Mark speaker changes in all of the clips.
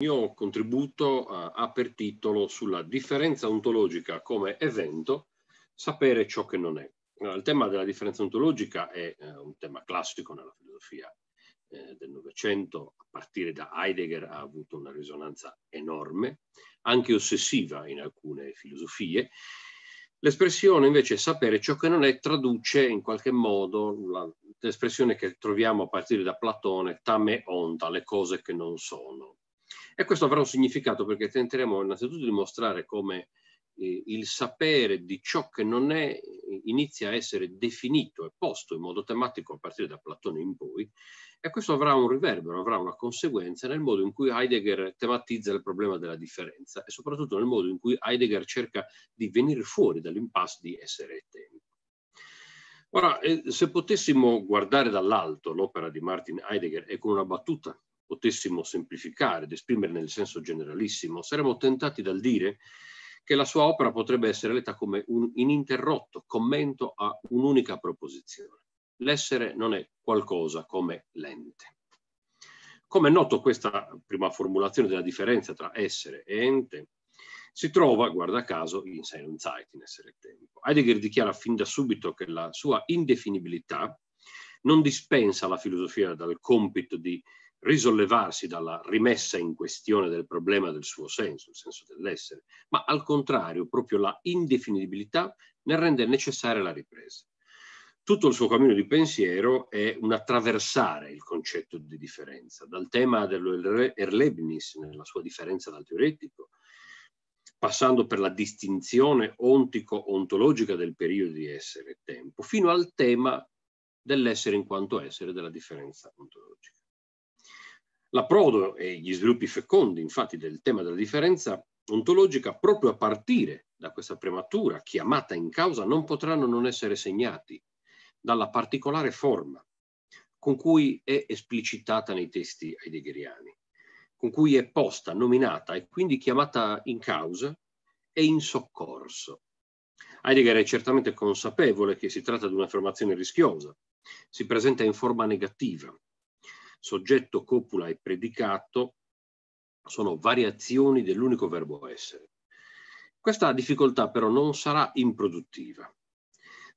Speaker 1: mio contributo ha eh, per titolo sulla differenza ontologica come evento, sapere ciò che non è. Il tema della differenza ontologica è eh, un tema classico nella filosofia eh, del Novecento, a partire da Heidegger ha avuto una risonanza enorme, anche ossessiva in alcune filosofie. L'espressione invece sapere ciò che non è traduce in qualche modo l'espressione che troviamo a partire da Platone, tame onta, le cose che non sono e questo avrà un significato perché tenteremo innanzitutto di mostrare come eh, il sapere di ciò che non è eh, inizia a essere definito e posto in modo tematico a partire da Platone in poi e questo avrà un riverbero, avrà una conseguenza nel modo in cui Heidegger tematizza il problema della differenza e soprattutto nel modo in cui Heidegger cerca di venire fuori dall'impasse di essere e tempo. Ora, eh, se potessimo guardare dall'alto l'opera di Martin Heidegger e con una battuta potessimo semplificare ed esprimere nel senso generalissimo, saremmo tentati dal dire che la sua opera potrebbe essere letta come un ininterrotto commento a un'unica proposizione. L'essere non è qualcosa come l'ente. Come è noto questa prima formulazione della differenza tra essere e ente si trova, guarda caso, in Sein und Zeit, in Essere e Tempo. Heidegger dichiara fin da subito che la sua indefinibilità non dispensa la filosofia dal compito di risollevarsi dalla rimessa in questione del problema del suo senso, il senso dell'essere, ma al contrario proprio la indefinibilità ne rende necessaria la ripresa. Tutto il suo cammino di pensiero è un attraversare il concetto di differenza, dal tema dell'Erlebnis nella sua differenza dal teoretico, passando per la distinzione ontico-ontologica del periodo di essere e tempo, fino al tema dell'essere in quanto essere della differenza ontologica. L'approdo e gli sviluppi fecondi, infatti, del tema della differenza ontologica proprio a partire da questa prematura chiamata in causa non potranno non essere segnati dalla particolare forma con cui è esplicitata nei testi heideggeriani, con cui è posta, nominata e quindi chiamata in causa e in soccorso. Heidegger è certamente consapevole che si tratta di un'affermazione rischiosa, si presenta in forma negativa, soggetto, copula e predicato sono variazioni dell'unico verbo essere. Questa difficoltà però non sarà improduttiva.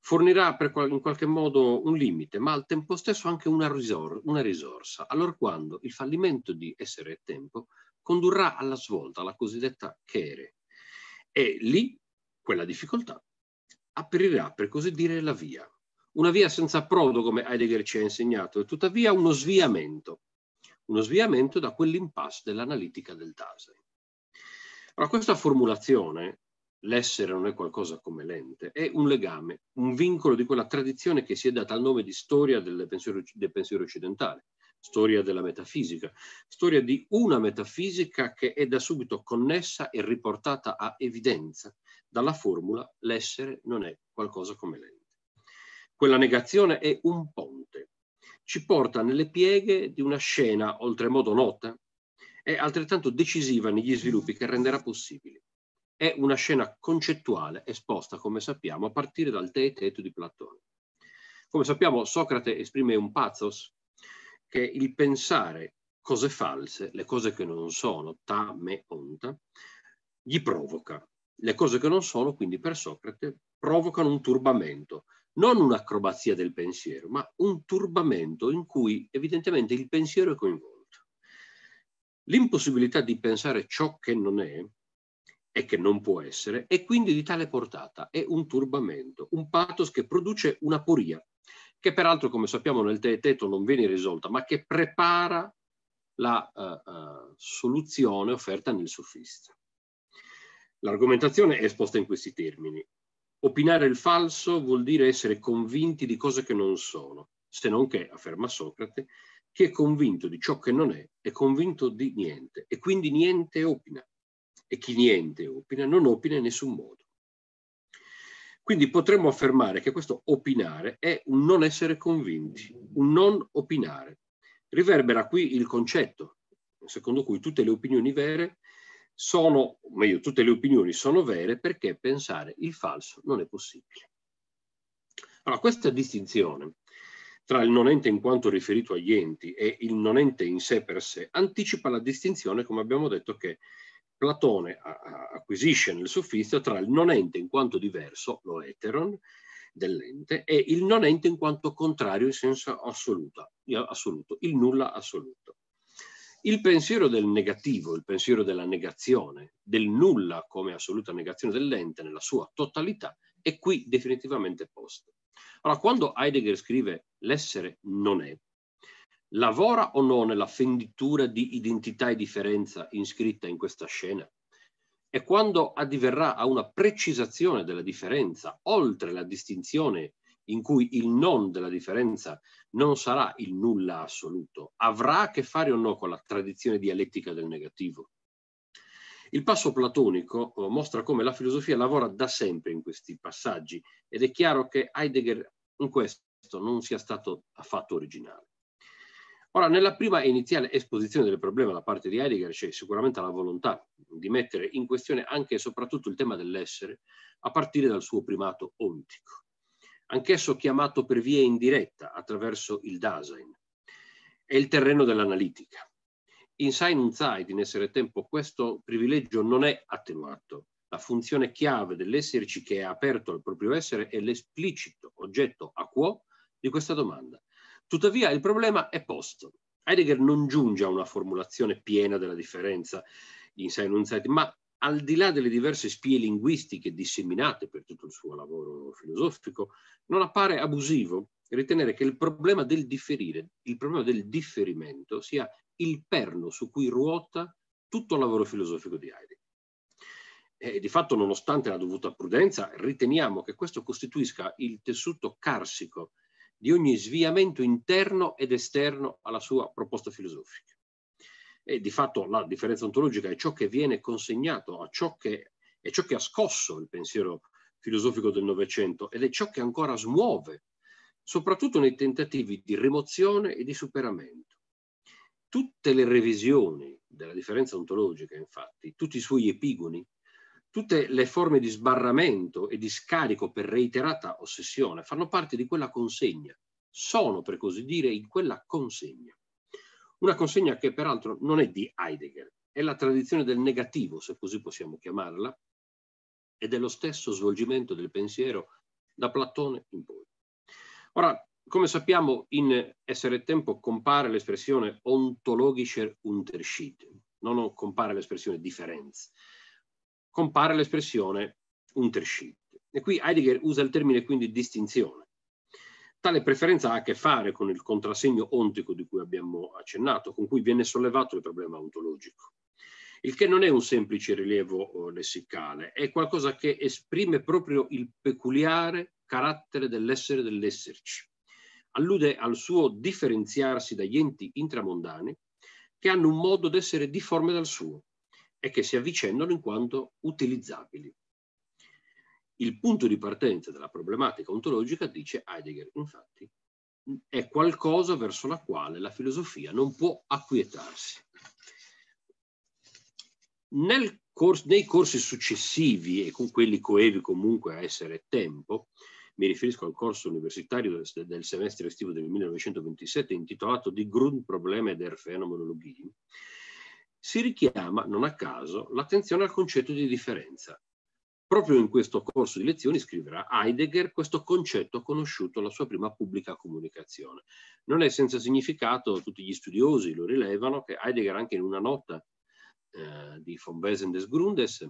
Speaker 1: Fornirà per, in qualche modo un limite, ma al tempo stesso anche una, risor una risorsa, allora quando il fallimento di essere e tempo condurrà alla svolta, alla cosiddetta chere. E lì quella difficoltà aprirà, per così dire, la via una via senza approdo come Heidegger ci ha insegnato, e tuttavia uno sviamento, uno sviamento da quell'impasse dell'analitica del Dasein. Allora, questa formulazione, l'essere non è qualcosa come l'ente, è un legame, un vincolo di quella tradizione che si è data al nome di storia del pensiero, del pensiero occidentale, storia della metafisica, storia di una metafisica che è da subito connessa e riportata a evidenza dalla formula l'essere non è qualcosa come l'ente. Quella negazione è un ponte, ci porta nelle pieghe di una scena oltremodo nota e altrettanto decisiva negli sviluppi che renderà possibile. È una scena concettuale esposta, come sappiamo, a partire dal Teeteto di Platone. Come sappiamo, Socrate esprime un pathos che è il pensare cose false, le cose che non sono, ta, me, onta, gli provoca. Le cose che non sono, quindi per Socrate, provocano un turbamento, non un'acrobazia del pensiero, ma un turbamento in cui evidentemente il pensiero è coinvolto. L'impossibilità di pensare ciò che non è e che non può essere è quindi di tale portata, è un turbamento, un pathos che produce una poria, che peraltro come sappiamo nel teeteto non viene risolta, ma che prepara la uh, uh, soluzione offerta nel sofista. L'argomentazione è esposta in questi termini. Opinare il falso vuol dire essere convinti di cose che non sono, se non che, afferma Socrate, chi è convinto di ciò che non è è convinto di niente e quindi niente opina. E chi niente opina non opina in nessun modo. Quindi potremmo affermare che questo opinare è un non essere convinti, un non opinare. Riverbera qui il concetto secondo cui tutte le opinioni vere sono, meglio, tutte le opinioni sono vere perché pensare il falso non è possibile. Allora, questa distinzione tra il non ente in quanto riferito agli enti e il non ente in sé per sé anticipa la distinzione, come abbiamo detto, che Platone acquisisce nel sofista tra il non ente in quanto diverso, lo eteron, dell'ente, e il non ente in quanto contrario in senso assoluto, assoluto il nulla assoluto. Il pensiero del negativo, il pensiero della negazione, del nulla come assoluta negazione dell'ente nella sua totalità, è qui definitivamente posto. Allora, quando Heidegger scrive l'essere non è, lavora o no nella fenditura di identità e differenza inscritta in questa scena? E quando addiverrà a una precisazione della differenza, oltre la distinzione in cui il non della differenza non sarà il nulla assoluto, avrà a che fare o no con la tradizione dialettica del negativo. Il passo platonico eh, mostra come la filosofia lavora da sempre in questi passaggi ed è chiaro che Heidegger in questo non sia stato affatto originale. Ora, nella prima e iniziale esposizione del problema da parte di Heidegger c'è sicuramente la volontà di mettere in questione anche e soprattutto il tema dell'essere, a partire dal suo primato ontico anch'esso chiamato per via indiretta attraverso il Dasein. È il terreno dell'analitica. In Sein Zeit, in essere tempo, questo privilegio non è attenuato. La funzione chiave dell'esserci che è aperto al proprio essere è l'esplicito oggetto a quo di questa domanda. Tuttavia il problema è posto. Heidegger non giunge a una formulazione piena della differenza in Sein Zeit, ma al di là delle diverse spie linguistiche disseminate per tutto il suo lavoro filosofico, non appare abusivo ritenere che il problema del differire, il problema del differimento, sia il perno su cui ruota tutto il lavoro filosofico di Heidegger. E di fatto, nonostante la dovuta prudenza, riteniamo che questo costituisca il tessuto carsico di ogni sviamento interno ed esterno alla sua proposta filosofica. E di fatto la differenza ontologica è ciò che viene consegnato, a ciò che, è ciò che ha scosso il pensiero filosofico del Novecento ed è ciò che ancora smuove, soprattutto nei tentativi di rimozione e di superamento. Tutte le revisioni della differenza ontologica, infatti, tutti i suoi epigoni, tutte le forme di sbarramento e di scarico per reiterata ossessione fanno parte di quella consegna, sono per così dire in quella consegna. Una consegna che peraltro non è di Heidegger, è la tradizione del negativo, se così possiamo chiamarla, e dello stesso svolgimento del pensiero da Platone in poi. Ora, come sappiamo, in Essere Tempo compare l'espressione ontologischer Unterschied, non compare l'espressione Differenz, compare l'espressione Unterschied. E qui Heidegger usa il termine quindi distinzione Tale preferenza ha a che fare con il contrassegno ontico di cui abbiamo accennato, con cui viene sollevato il problema ontologico, il che non è un semplice rilievo eh, lessicale, è qualcosa che esprime proprio il peculiare carattere dell'essere dell'esserci. Allude al suo differenziarsi dagli enti intramondani che hanno un modo d'essere difforme dal suo e che si avvicinano in quanto utilizzabili. Il punto di partenza della problematica ontologica, dice Heidegger, infatti, è qualcosa verso la quale la filosofia non può acquietarsi. Corso, nei corsi successivi, e con quelli coevi comunque a essere tempo, mi riferisco al corso universitario del semestre estivo del 1927 intitolato Die Grundprobleme der Phänomenologie, si richiama, non a caso, l'attenzione al concetto di differenza, Proprio in questo corso di lezioni scriverà Heidegger questo concetto conosciuto alla sua prima pubblica comunicazione. Non è senza significato, tutti gli studiosi lo rilevano, che Heidegger anche in una nota eh, di von Wesen des Grundes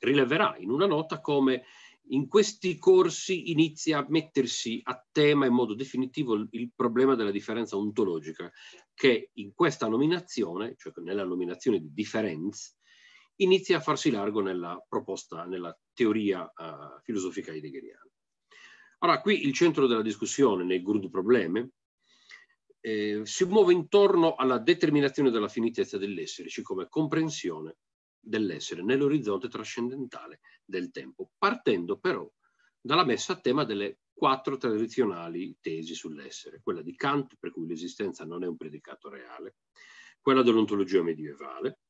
Speaker 1: rileverà in una nota come in questi corsi inizia a mettersi a tema in modo definitivo il problema della differenza ontologica che in questa nominazione, cioè nella nominazione di differenza, inizia a farsi largo nella proposta, nella teoria uh, filosofica heideggeriana. Allora, qui il centro della discussione nei Grundprobleme eh, si muove intorno alla determinazione della finitezza dell'essere, cioè come comprensione dell'essere nell'orizzonte trascendentale del tempo, partendo però dalla messa a tema delle quattro tradizionali tesi sull'essere, quella di Kant, per cui l'esistenza non è un predicato reale, quella dell'ontologia medievale,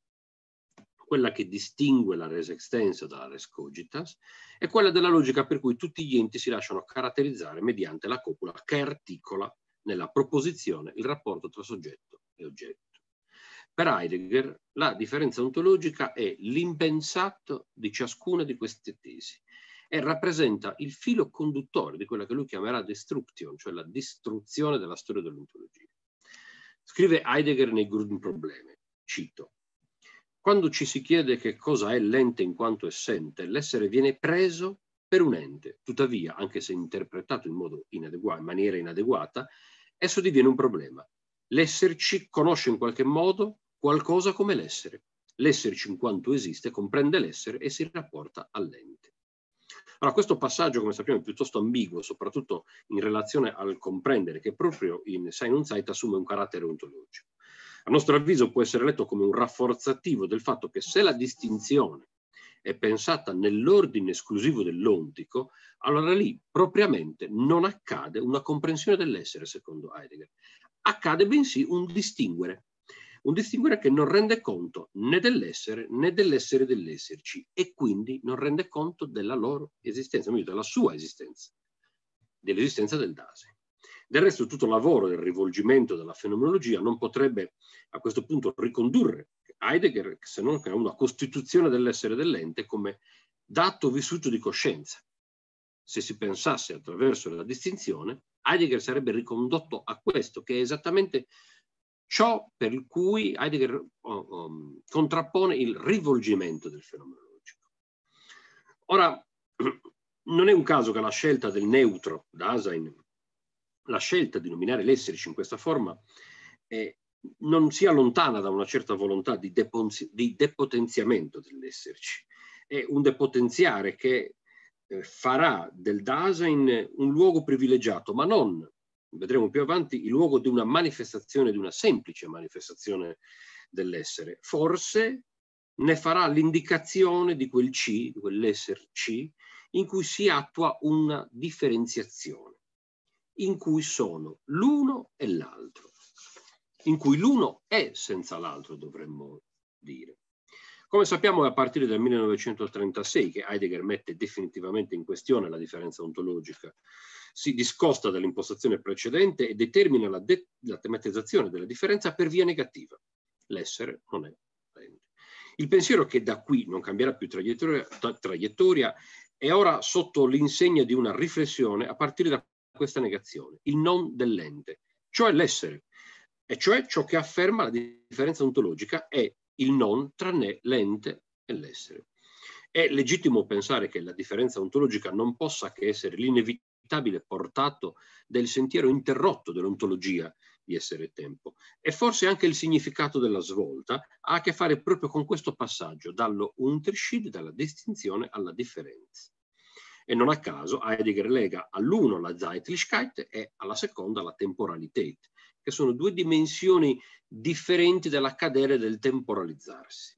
Speaker 1: quella che distingue la res extensa dalla res cogitas, è quella della logica per cui tutti gli enti si lasciano caratterizzare mediante la copula che articola nella proposizione il rapporto tra soggetto e oggetto. Per Heidegger la differenza ontologica è l'impensato di ciascuna di queste tesi e rappresenta il filo conduttore di quella che lui chiamerà destruction, cioè la distruzione della storia dell'ontologia. Scrive Heidegger nei Grundprobleme, cito, quando ci si chiede che cosa è l'ente in quanto essente, l'essere viene preso per un ente. Tuttavia, anche se interpretato in, modo inadegua- in maniera inadeguata, esso diviene un problema. L'esserci conosce in qualche modo qualcosa come l'essere. L'esserci in quanto esiste comprende l'essere e si rapporta all'ente. Allora, questo passaggio, come sappiamo, è piuttosto ambiguo, soprattutto in relazione al comprendere, che proprio in Sign und Zeit assume un carattere ontologico a nostro avviso può essere letto come un rafforzativo del fatto che se la distinzione è pensata nell'ordine esclusivo dell'ontico, allora lì propriamente non accade una comprensione dell'essere, secondo Heidegger. Accade bensì un distinguere, un distinguere che non rende conto né dell'essere né dell'essere dell'esserci e quindi non rende conto della loro esistenza, meglio della sua esistenza, dell'esistenza del Dase. Del resto tutto il lavoro del rivolgimento della fenomenologia non potrebbe a questo punto ricondurre Heidegger se non che a una costituzione dell'essere dell'ente come dato vissuto di coscienza. Se si pensasse attraverso la distinzione, Heidegger sarebbe ricondotto a questo, che è esattamente ciò per cui Heidegger um, contrappone il rivolgimento del fenomenologico. Ora, non è un caso che la scelta del neutro, Dasein, la scelta di nominare l'esserci in questa forma eh, non sia lontana da una certa volontà di, deponzi- di depotenziamento dell'esserci. È un depotenziare che eh, farà del Dasein un luogo privilegiato, ma non, vedremo più avanti, il luogo di una manifestazione, di una semplice manifestazione dell'essere. Forse ne farà l'indicazione di quel C, di quell'esserci, in cui si attua una differenziazione in cui sono l'uno e l'altro, in cui l'uno è senza l'altro, dovremmo dire. Come sappiamo è a partire dal 1936 che Heidegger mette definitivamente in questione la differenza ontologica, si discosta dall'impostazione precedente e determina la, de la tematizzazione della differenza per via negativa. L'essere non è l'ente. Il pensiero che da qui non cambierà più traiettoria, tra traiettoria è ora sotto l'insegna di una riflessione a partire da questa negazione, il non dell'ente, cioè l'essere, e cioè ciò che afferma la differenza ontologica è il non tra né l'ente e l'essere. È legittimo pensare che la differenza ontologica non possa che essere l'inevitabile portato del sentiero interrotto dell'ontologia di essere tempo. E forse anche il significato della svolta ha a che fare proprio con questo passaggio dallo Unterschied, dalla distinzione alla differenza. E non a caso Heidegger lega all'uno la Zeitlichkeit e alla seconda la temporalität, che sono due dimensioni differenti dell'accadere e del temporalizzarsi.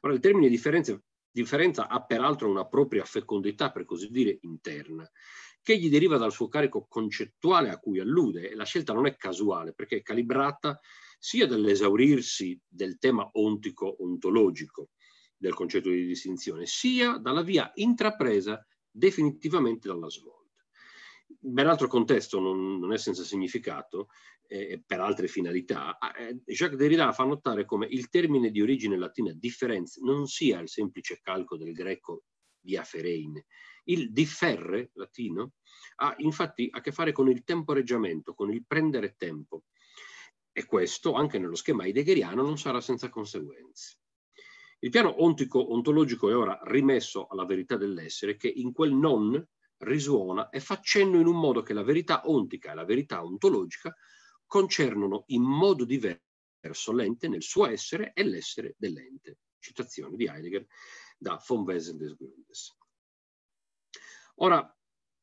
Speaker 1: Ora, il termine differenza, differenza ha peraltro una propria fecondità, per così dire, interna, che gli deriva dal suo carico concettuale a cui allude, e la scelta non è casuale, perché è calibrata sia dall'esaurirsi del tema ontico-ontologico del concetto di distinzione, sia dalla via intrapresa definitivamente dalla svolta. Ben altro contesto, non, non è senza significato, eh, per altre finalità, ah, eh, Jacques Derrida fa notare come il termine di origine latina differenza non sia il semplice calco del greco diaferein. Il differre latino ha infatti a che fare con il temporeggiamento, con il prendere tempo. E questo, anche nello schema heideggeriano, non sarà senza conseguenze. Il piano ontico ontologico è ora rimesso alla verità dell'essere che in quel non risuona e facendo in un modo che la verità ontica e la verità ontologica concernono in modo diverso l'ente nel suo essere e l'essere dell'ente. Citazione di Heidegger da von Wesen des Grundes. Ora,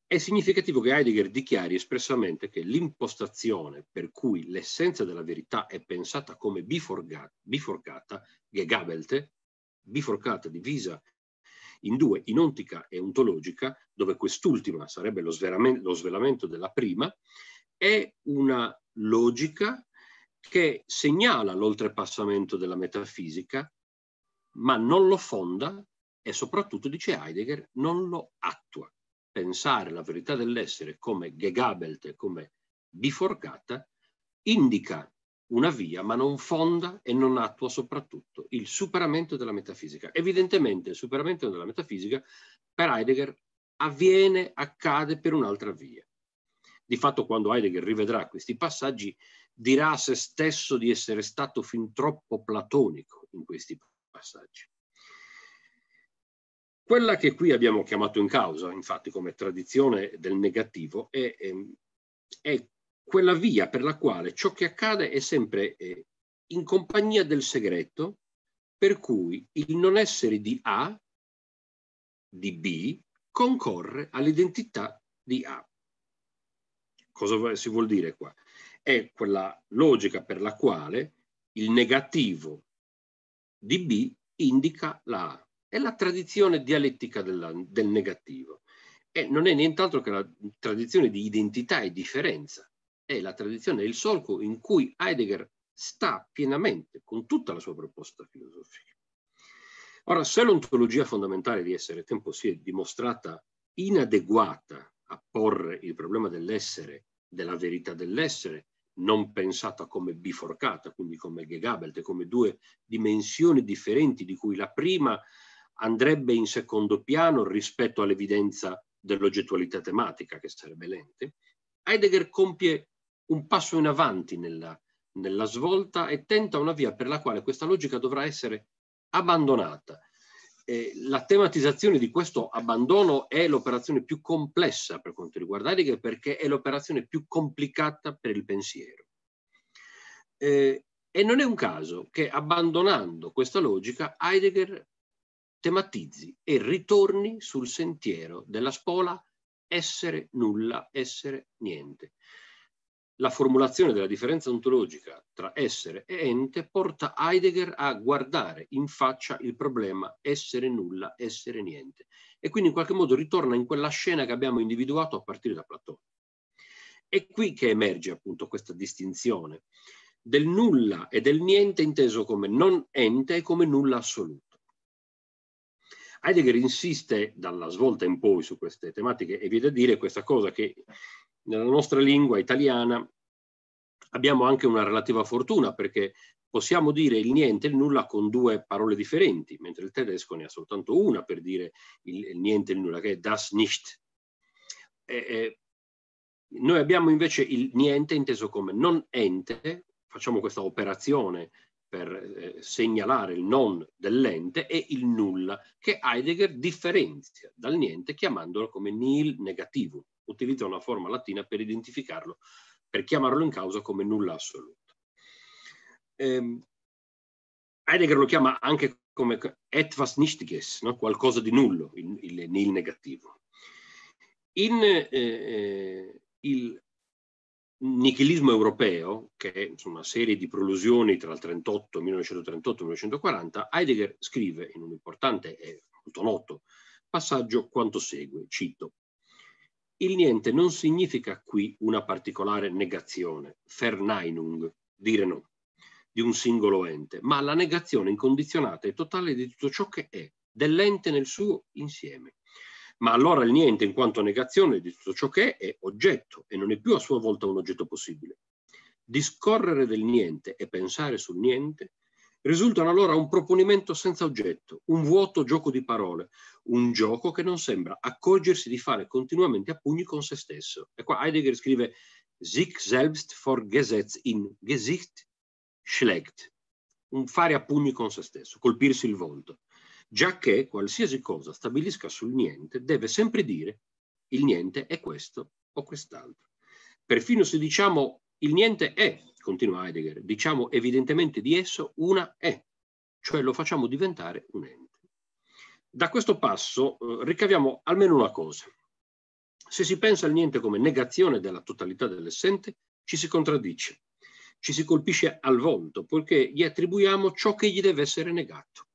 Speaker 1: è significativo che Heidegger dichiari espressamente che l'impostazione per cui l'essenza della verità è pensata come biforgata, biforgata gegabelte, biforcata, divisa in due, inontica e ontologica, dove quest'ultima sarebbe lo, lo svelamento della prima, è una logica che segnala l'oltrepassamento della metafisica, ma non lo fonda e soprattutto, dice Heidegger, non lo attua. Pensare la verità dell'essere come gegabelt, come biforcata, indica una via, ma non fonda e non attua soprattutto il superamento della metafisica. Evidentemente il superamento della metafisica per Heidegger avviene, accade per un'altra via. Di fatto quando Heidegger rivedrà questi passaggi dirà a se stesso di essere stato fin troppo platonico in questi passaggi. Quella che qui abbiamo chiamato in causa, infatti, come tradizione del negativo, è, ehm, è, è quella via per la quale ciò che accade è sempre eh, in compagnia del segreto, per cui il non essere di A, di B, concorre all'identità di A. Cosa si vuol dire qua? È quella logica per la quale il negativo di B indica la A. È la tradizione dialettica della, del negativo. E non è nient'altro che la tradizione di identità e differenza è la tradizione, è il solco in cui Heidegger sta pienamente con tutta la sua proposta filosofica. Ora, se l'ontologia fondamentale di essere tempo si è dimostrata inadeguata a porre il problema dell'essere, della verità dell'essere, non pensata come biforcata, quindi come gegabelt, come due dimensioni differenti di cui la prima andrebbe in secondo piano rispetto all'evidenza dell'oggettualità tematica, che sarebbe l'ente, Heidegger compie un passo in avanti nella, nella svolta e tenta una via per la quale questa logica dovrà essere abbandonata. Eh, la tematizzazione di questo abbandono è l'operazione più complessa per quanto riguarda Heidegger perché è l'operazione più complicata per il pensiero. Eh, e non è un caso che abbandonando questa logica Heidegger tematizzi e ritorni sul sentiero della spola essere nulla, essere niente la formulazione della differenza ontologica tra essere e ente porta Heidegger a guardare in faccia il problema essere nulla, essere niente. E quindi in qualche modo ritorna in quella scena che abbiamo individuato a partire da Platone. È qui che emerge appunto questa distinzione del nulla e del niente inteso come non ente e come nulla assoluto. Heidegger insiste dalla svolta in poi su queste tematiche e vi da dire questa cosa che nella nostra lingua italiana abbiamo anche una relativa fortuna perché possiamo dire il niente e il nulla con due parole differenti, mentre il tedesco ne ha soltanto una per dire il, niente e il nulla, che è das nicht. E, e noi abbiamo invece il niente inteso come non ente, facciamo questa operazione per eh, segnalare il non dell'ente e il nulla, che Heidegger differenzia dal niente chiamandolo come nil negativo utilizza una forma latina per identificarlo, per chiamarlo in causa come nulla assoluto. Eh, Heidegger lo chiama anche come etwas nichtiges, no? qualcosa di nullo, il, il nil negativo. In eh, eh, il nichilismo europeo, che è una serie di prolusioni tra il 38, 1938 e 1940, Heidegger scrive in un importante e molto noto passaggio quanto segue, cito, il niente non significa qui una particolare negazione, Verneinung, dire no, di un singolo ente, ma la negazione incondizionata e totale di tutto ciò che è, dell'ente nel suo insieme. Ma allora il niente, in quanto negazione di tutto ciò che è, è oggetto e non è più a sua volta un oggetto possibile. Discorrere del niente e pensare sul niente risultano allora un proponimento senza oggetto, un vuoto gioco di parole, un gioco che non sembra accorgersi di fare continuamente a pugni con se stesso. E qua Heidegger scrive sich selbst vor Gesetz in Gesicht schlägt, un fare a pugni con se stesso, colpirsi il volto, già che qualsiasi cosa stabilisca sul niente deve sempre dire il niente è questo o quest'altro. Perfino se diciamo il niente è, continua Heidegger, diciamo evidentemente di esso una è, cioè lo facciamo diventare un ente. Da questo passo eh, ricaviamo almeno una cosa. Se si pensa al niente come negazione della totalità dell'essente, ci si contraddice, ci si colpisce al volto, poiché gli attribuiamo ciò che gli deve essere negato.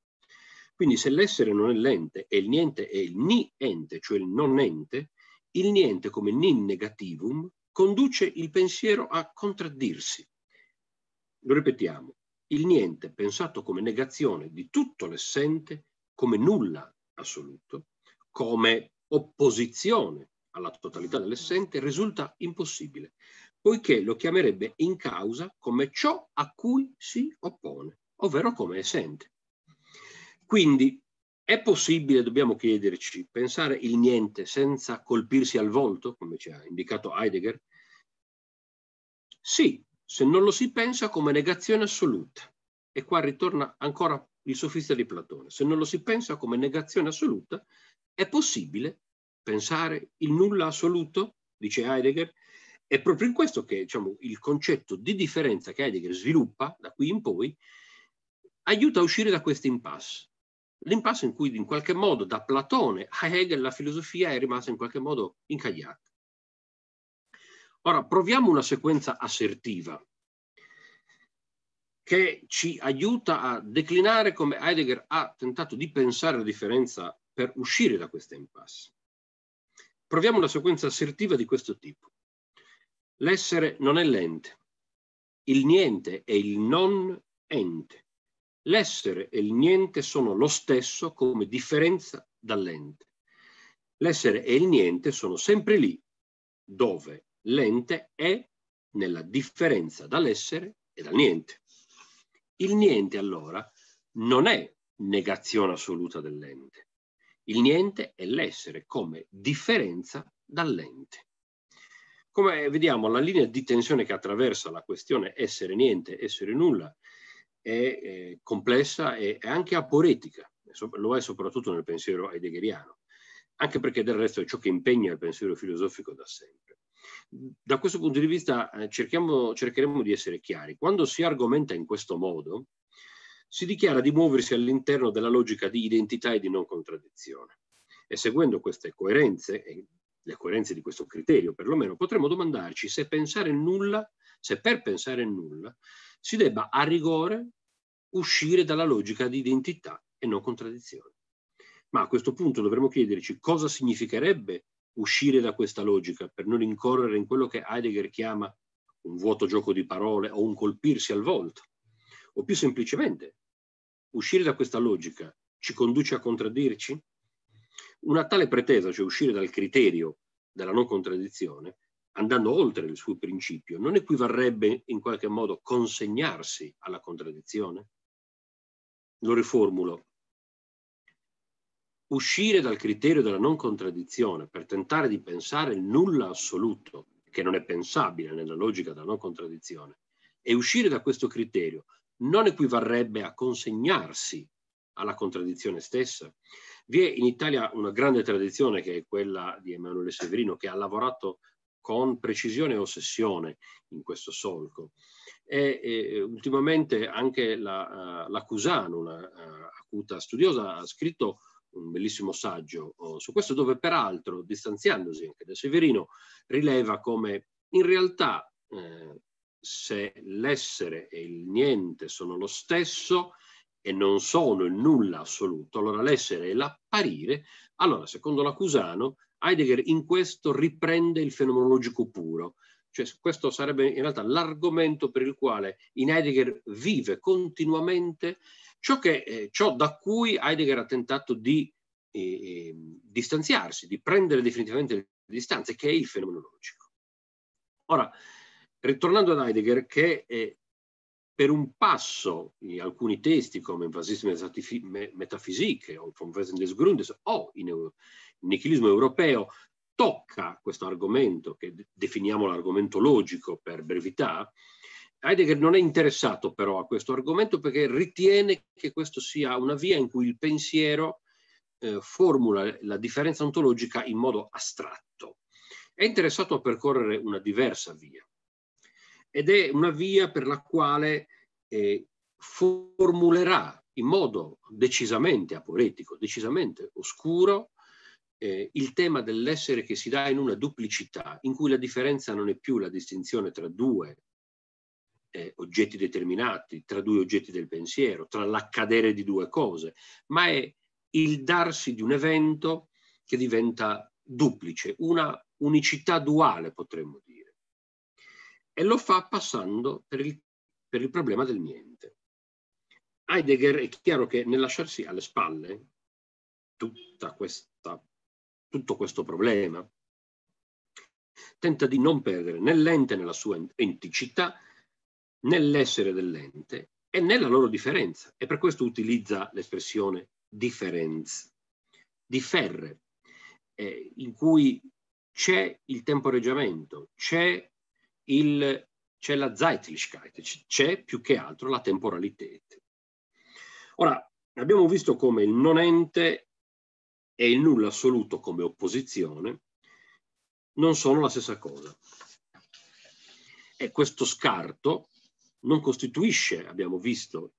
Speaker 1: Quindi se l'essere non è l'ente e il niente è il niente, cioè il non ente, il niente come nin negativum conduce il pensiero a contraddirsi. Lo ripetiamo, il niente pensato come negazione di tutto l'essente come nulla assoluto, come opposizione alla totalità dell'essente, risulta impossibile, poiché lo chiamerebbe in causa come ciò a cui si oppone, ovvero come essente. Quindi è possibile, dobbiamo chiederci, pensare il niente senza colpirsi al volto, come ci ha indicato Heidegger? Sì, se non lo si pensa come negazione assoluta. E qua ritorna ancora il sofista di Platone. Se non lo si pensa come negazione assoluta, è possibile pensare il nulla assoluto, dice Heidegger, è proprio in questo che diciamo, il concetto di differenza che Heidegger sviluppa da qui in poi aiuta a uscire da questo impasse. L'impasse in cui in qualche modo da Platone a Hegel la filosofia è rimasta in qualche modo incagliata. Ora proviamo una sequenza assertiva che ci aiuta a declinare come Heidegger ha tentato di pensare la differenza per uscire da questa impasse. Proviamo una sequenza assertiva di questo tipo. L'essere non è l'ente, il niente è il non ente. L'essere e il niente sono lo stesso come differenza dall'ente. L'essere e il niente sono sempre lì dove l'ente è nella differenza dall'essere e dal niente. Il niente allora non è negazione assoluta dell'ente. Il niente è l'essere come differenza dall'ente. Come vediamo, la linea di tensione che attraversa la questione essere niente, essere nulla, è, è eh, complessa e è anche aporetica. Lo è soprattutto nel pensiero heideggeriano, anche perché del resto è ciò che impegna il pensiero filosofico da sempre. Da questo punto di vista eh, cercheremo di essere chiari. Quando si argomenta in questo modo, si dichiara di muoversi all'interno della logica di identità e di non contraddizione. E seguendo queste coerenze, e le coerenze di questo criterio perlomeno, potremmo domandarci se, pensare nulla, se per pensare nulla si debba a rigore uscire dalla logica di identità e non contraddizione. Ma a questo punto dovremmo chiederci cosa significherebbe uscire da questa logica, per non incorrere in quello che Heidegger chiama un vuoto gioco di parole o un colpirsi al volto, o più semplicemente uscire da questa logica ci conduce a contraddirci? Una tale pretesa, cioè uscire dal criterio della non contraddizione, andando oltre il suo principio, non equivarrebbe in qualche modo consegnarsi alla contraddizione? Lo riformulo uscire dal criterio della non contraddizione per tentare di pensare il nulla assoluto, che non è pensabile nella logica della non contraddizione, e uscire da questo criterio non equivarrebbe a consegnarsi alla contraddizione stessa? Vi è in Italia una grande tradizione che è quella di Emanuele Severino, che ha lavorato con precisione e ossessione in questo solco. E, e ultimamente anche la, uh, eh, la Cusano, una uh, acuta studiosa, ha scritto un bellissimo saggio oh, su questo, dove peraltro, distanziandosi anche da Severino, rileva come in realtà eh, se l'essere e il niente sono lo stesso e non sono il nulla assoluto, allora l'essere e l'apparire, allora secondo Lacusano Heidegger in questo riprende il fenomenologico puro, cioè, questo sarebbe in realtà l'argomento per il quale in Heidegger vive continuamente ciò, che, eh, ciò da cui Heidegger ha tentato di eh, ehm, distanziarsi, di prendere definitivamente le distanze, che è il fenomenologico. Ora, ritornando ad Heidegger, che eh, per un passo in alcuni testi come in Vasisme Metafisiche o von Wesen des Grundes o in Nichilismo Europeo tocca questo argomento, che definiamo l'argomento logico per brevità, Heidegger non è interessato però a questo argomento perché ritiene che questo sia una via in cui il pensiero eh, formula la differenza ontologica in modo astratto. È interessato a percorrere una diversa via ed è una via per la quale eh, formulerà in modo decisamente apolitico, decisamente oscuro, eh, il tema dell'essere che si dà in una duplicità, in cui la differenza non è più la distinzione tra due eh, oggetti determinati, tra due oggetti del pensiero, tra l'accadere di due cose, ma è il darsi di un evento che diventa duplice, una unicità duale potremmo dire. E lo fa passando per il, per il problema del niente. Heidegger è chiaro che nel lasciarsi alle spalle tutta questa tutto questo problema. Tenta di non perdere nell'ente, nella sua enticità, nell'essere dell'ente e nella loro differenza. E per questo utilizza l'espressione differenza, differre, eh, in cui c'è il temporeggiamento, c'è, il, c'è la Zeitlichkeit, c'è più che altro la temporalità. Ora, abbiamo visto come il non ente e il nulla assoluto come opposizione non sono la stessa cosa. E questo scarto non costituisce, abbiamo visto,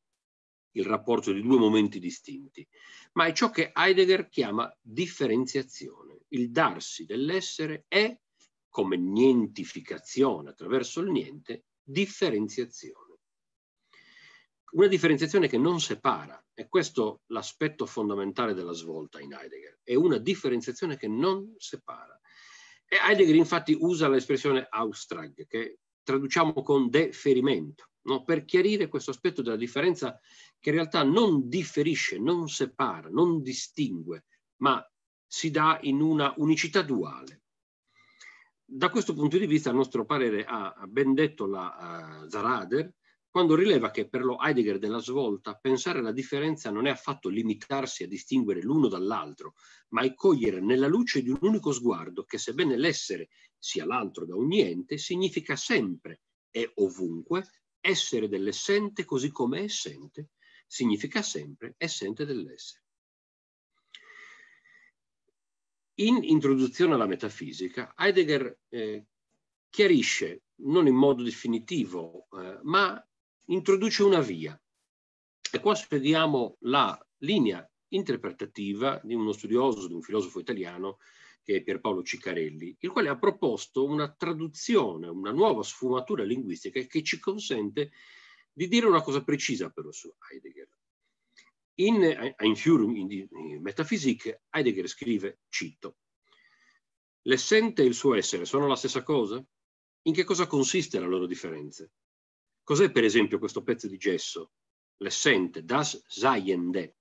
Speaker 1: il rapporto di due momenti distinti, ma è ciò che Heidegger chiama differenziazione, il darsi dell'essere è, come nientificazione attraverso il niente, differenziazione. Una differenziazione che non separa, e questo è l'aspetto fondamentale della svolta in Heidegger, è una differenziazione che non separa. E Heidegger infatti usa l'espressione Austrag, che traduciamo con deferimento, no? per chiarire questo aspetto della differenza che in realtà non differisce, non separa, non distingue, ma si dà in una unicità duale. Da questo punto di vista, a nostro parere, ha ben detto la uh, Zarader, quando rileva che per lo Heidegger della svolta pensare alla differenza non è affatto limitarsi a distinguere l'uno dall'altro, ma è cogliere nella luce di un unico sguardo che sebbene l'essere sia l'altro da ogni ente, significa sempre e ovunque essere dell'essente così come è essente, significa sempre essente dell'essere. In Introduzione alla metafisica, Heidegger eh, chiarisce, non in modo definitivo, eh, ma introduce una via. E qua vediamo la linea interpretativa di uno studioso, di un filosofo italiano, che è Pierpaolo Ciccarelli, il quale ha proposto una traduzione, una nuova sfumatura linguistica che ci consente di dire una cosa precisa però su Heidegger. In Einführung in, in Metaphysik Heidegger scrive, cito, l'essente e il suo essere sono la stessa cosa? In che cosa consiste la loro differenza? Cos'è per esempio questo pezzo di gesso? L'essente, das seiende.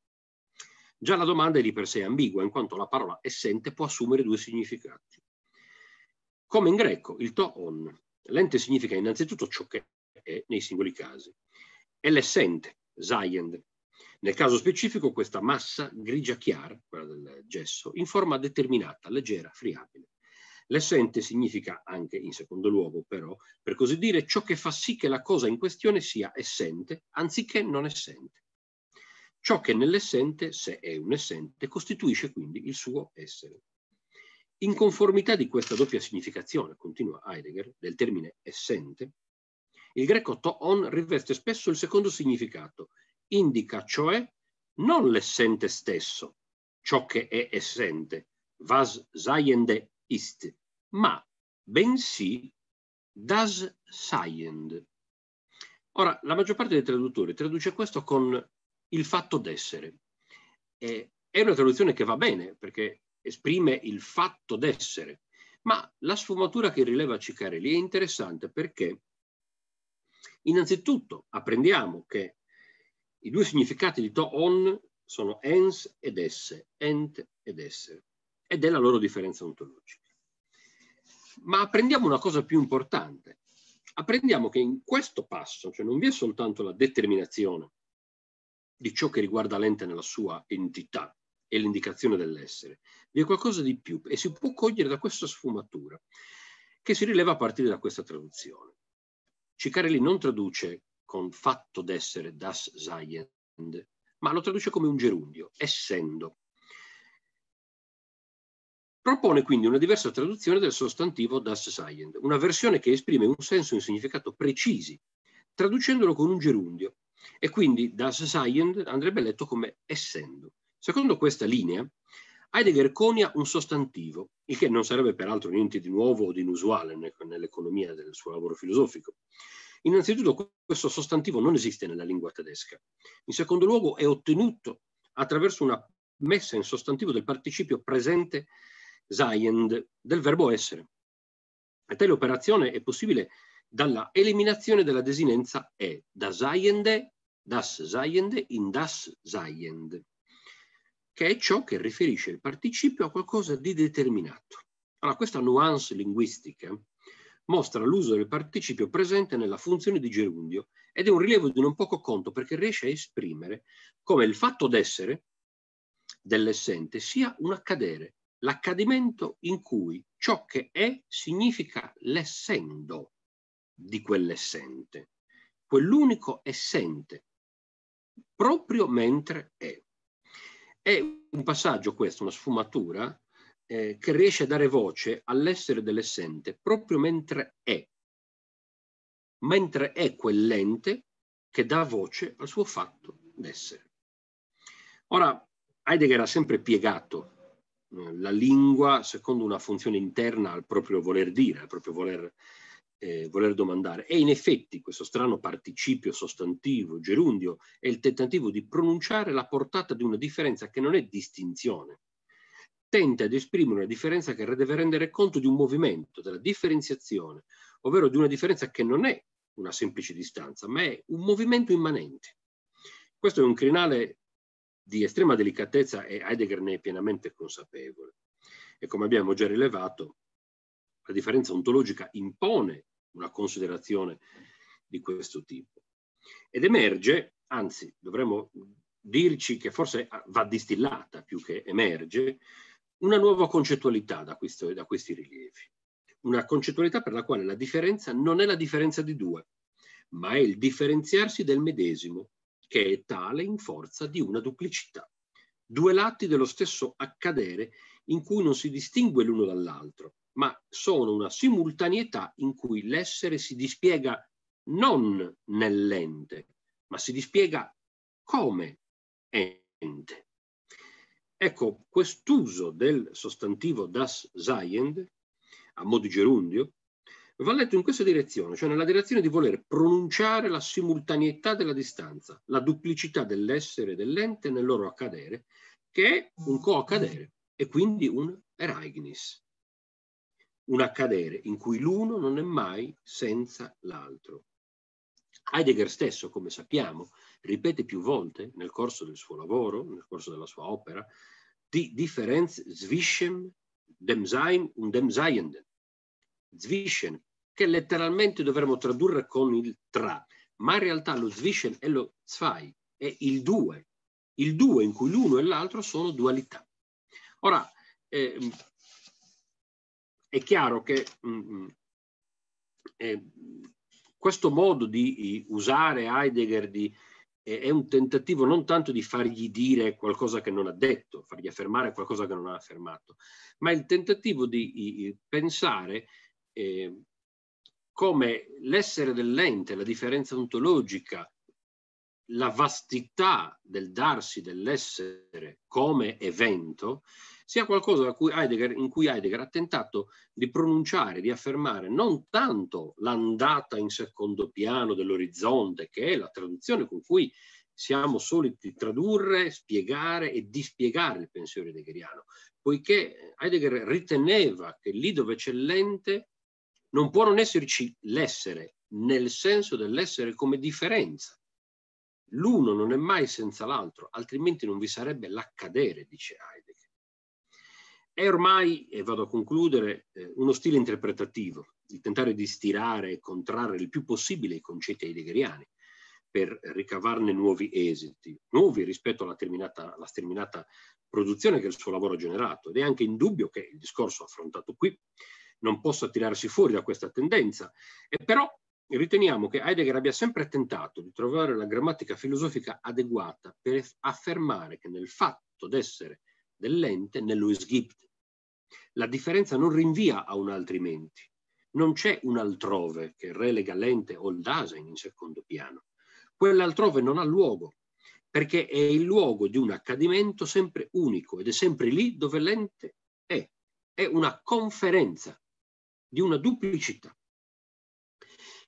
Speaker 1: Già la domanda è di per sé ambigua, in quanto la parola essente può assumere due significati. Come in greco, il to on. L'ente significa innanzitutto ciò che è nei singoli casi. È l'essente, seiend. Nel caso specifico questa massa grigia chiara, quella del gesso, in forma determinata, leggera, friabile. L'essente significa anche, in secondo luogo però, per così dire, ciò che fa sì che la cosa in questione sia essente anziché non essente. Ciò che nell'essente, se è un essente, costituisce quindi il suo essere. In conformità di questa doppia significazione, continua Heidegger, del termine essente, il greco to-on riveste spesso il secondo significato, indica cioè non l'essente stesso, ciò che è essente, vas zaiende ist, ma bensì das Seiend. Ora, la maggior parte dei traduttori traduce questo con il fatto d'essere. è una traduzione che va bene perché esprime il fatto d'essere, ma la sfumatura che rileva Ciccarelli è interessante perché innanzitutto apprendiamo che i due significati di to on sono ens ed esse, ent ed essere, ed è la loro differenza ontologica ma apprendiamo una cosa più importante. Apprendiamo che in questo passo, cioè non vi è soltanto la determinazione di ciò che riguarda l'ente nella sua entità e l'indicazione dell'essere, vi è qualcosa di più e si può cogliere da questa sfumatura che si rileva a partire da questa traduzione. Ciccarelli non traduce con fatto d'essere das Seiend, ma lo traduce come un gerundio, essendo. Propone quindi una diversa traduzione del sostantivo das scient, una versione che esprime un senso e un significato precisi, traducendolo con un gerundio. E quindi das scient andrebbe letto come essendo. Secondo questa linea, Heidegger conia un sostantivo, il che non sarebbe peraltro niente di nuovo o di inusuale nell'economia del suo lavoro filosofico. Innanzitutto questo sostantivo non esiste nella lingua tedesca. In secondo luogo è ottenuto attraverso una messa in sostantivo del participio presente Seiend del verbo essere. E tale operazione è possibile dalla eliminazione della desinenza e, da Seiende, das Seiende in das Seiend, che è ciò che riferisce il participio a qualcosa di determinato. Allora, questa nuance linguistica mostra l'uso del participio presente nella funzione di gerundio ed è un rilievo di non poco conto perché riesce a esprimere come il fatto d'essere dell'essente sia un accadere l'accadimento in cui ciò che è significa l'essendo di quell'essente, quell'unico essente, proprio mentre è. È un passaggio questo, una sfumatura eh, che riesce a dare voce all'essere dell'essente proprio mentre è, mentre è quell'ente che dà voce al suo fatto d'essere. Ora, Heidegger ha sempre piegato eh, la lingua secondo una funzione interna al proprio voler dire, al proprio voler, eh, voler domandare. E in effetti questo strano participio sostantivo, gerundio, è il tentativo di pronunciare la portata di una differenza che non è distinzione. Tenta ad esprimere una differenza che deve rendere conto di un movimento, della differenziazione, ovvero di una differenza che non è una semplice distanza, ma è un movimento immanente. Questo è un crinale di estrema delicatezza e Heidegger ne è pienamente consapevole. E come abbiamo già rilevato, la differenza ontologica impone una considerazione di questo tipo. Ed emerge, anzi dovremmo dirci che forse va distillata più che emerge, una nuova concettualità da, questo, da questi rilievi. Una concettualità per la quale la differenza non è la differenza di due, ma è il differenziarsi del medesimo, che è tale in forza di una duplicità. Due lati dello stesso accadere in cui non si distingue l'uno dall'altro, ma sono una simultaneità in cui l'essere si dispiega non nell'ente, ma si dispiega come ente. Ecco, quest'uso del sostantivo das Seiend, a modo gerundio, va letto in questa direzione, cioè nella direzione di voler pronunciare la simultaneità della distanza, la duplicità dell'essere e dell'ente nel loro accadere, che è un coaccadere e quindi un ereignis, un accadere in cui l'uno non è mai senza l'altro. Heidegger stesso, come sappiamo, ripete più volte nel corso del suo lavoro, nel corso della sua opera, di differenz zwischen dem Sein und dem Seienden. Zwischen che letteralmente dovremmo tradurre con il tra, ma in realtà lo zwischen e lo zwei è il due, il due in cui l'uno e l'altro sono dualità. Ora, eh, è chiaro che mh, mm, eh, mm, questo modo di usare Heidegger di, eh, è un tentativo non tanto di fargli dire qualcosa che non ha detto, fargli affermare qualcosa che non ha affermato, ma il tentativo di, di pensare eh, come l'essere dell'ente, la differenza ontologica, la vastità del darsi dell'essere come evento, sia qualcosa cui Heidegger, in cui Heidegger ha tentato di pronunciare, di affermare non tanto l'andata in secondo piano dell'orizzonte, che è la traduzione con cui siamo soliti tradurre, spiegare e dispiegare il pensiero heideggeriano, poiché Heidegger riteneva che lì dove c'è l'ente non può non esserci l'essere nel senso dell'essere come differenza. L'uno non è mai senza l'altro, altrimenti non vi sarebbe l'accadere, dice Heidegger. È ormai, e vado a concludere, eh, uno stile interpretativo, di tentare di stirare e contrarre il più possibile i concetti heideggeriani per ricavarne nuovi esiti, nuovi rispetto alla, alla sterminata produzione che il suo lavoro ha generato. Ed è anche indubbio che il discorso affrontato qui non possa tirarsi fuori da questa tendenza. E però riteniamo che Heidegger abbia sempre tentato di trovare la grammatica filosofica adeguata per affermare che nel fatto d'essere dell'ente, nello esgibt, la differenza non rinvia a un altrimenti, non c'è un altrove che relega l'ente o il Dasein in secondo piano. Quell'altrove non ha luogo, perché è il luogo di un accadimento sempre unico ed è sempre lì dove l'ente è. È una conferenza di una duplicità.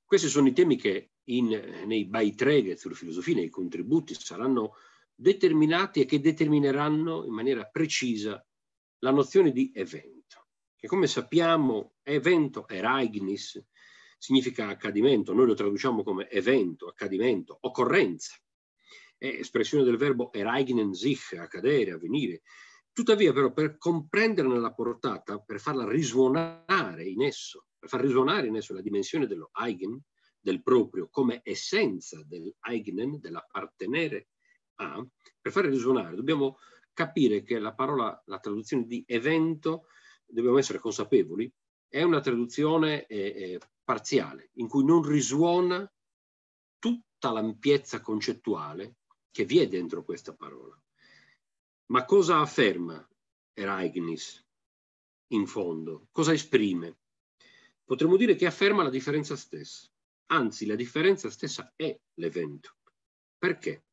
Speaker 1: Questi sono i temi che in, nei Beiträge sulla filosofia, nei contributi, saranno determinati e che determineranno in maniera precisa la nozione di evento, che come sappiamo evento, ereignis, significa accadimento, noi lo traduciamo come evento, accadimento, occorrenza, è espressione del verbo ereignen sich, accadere, avvenire, Tuttavia, però, per comprenderne la portata, per farla risuonare in esso, per far risuonare in esso la dimensione dello Eigen, del proprio, come essenza dell'eigenen, dell'appartenere a, per far risuonare dobbiamo capire che la parola, la traduzione di evento, dobbiamo essere consapevoli, è una traduzione eh, eh parziale, in cui non risuona tutta l'ampiezza concettuale che vi è dentro questa parola. Ma cosa afferma Eraignis in fondo? Cosa esprime? Potremmo dire che afferma la differenza stessa. Anzi, la differenza stessa è l'evento. Perché?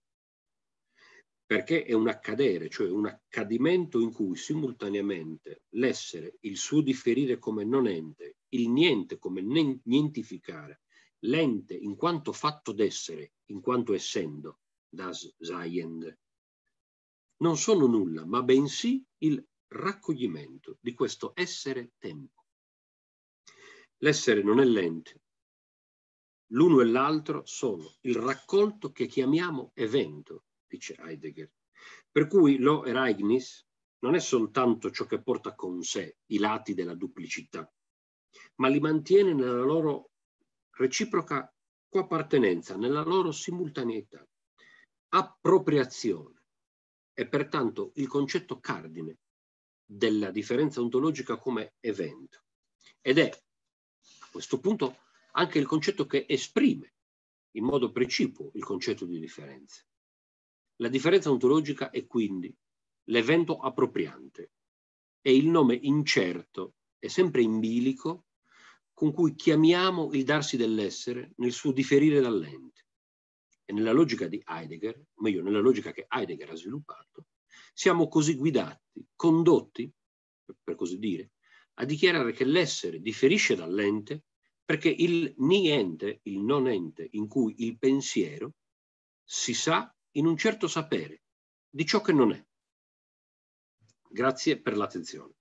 Speaker 1: Perché è un accadere, cioè un accadimento in cui simultaneamente l'essere, il suo differire come non ente, il niente come nientificare, l'ente in quanto fatto d'essere, in quanto essendo, das Seiend, non sono nulla, ma bensì il raccoglimento di questo essere tempo. L'essere non è l'ente, l'uno e l'altro sono il raccolto che chiamiamo evento, dice Heidegger. Per cui lo Ereignis non è soltanto ciò che porta con sé i lati della duplicità, ma li mantiene nella loro reciproca coappartenenza, nella loro simultaneità, appropriazione è pertanto il concetto cardine della differenza ontologica come evento ed è a questo punto anche il concetto che esprime in modo precipuo il concetto di differenza. La differenza ontologica è quindi l'evento appropriante è il nome incerto e sempre in bilico con cui chiamiamo il darsi dell'essere nel suo differire dall'ente e nella logica di Heidegger, o meglio nella logica che Heidegger ha sviluppato, siamo così guidati, condotti, per così dire, a dichiarare che l'essere differisce dall'ente perché il niente, il non ente in cui il pensiero si sa in un certo sapere di ciò che non è. Grazie per l'attenzione.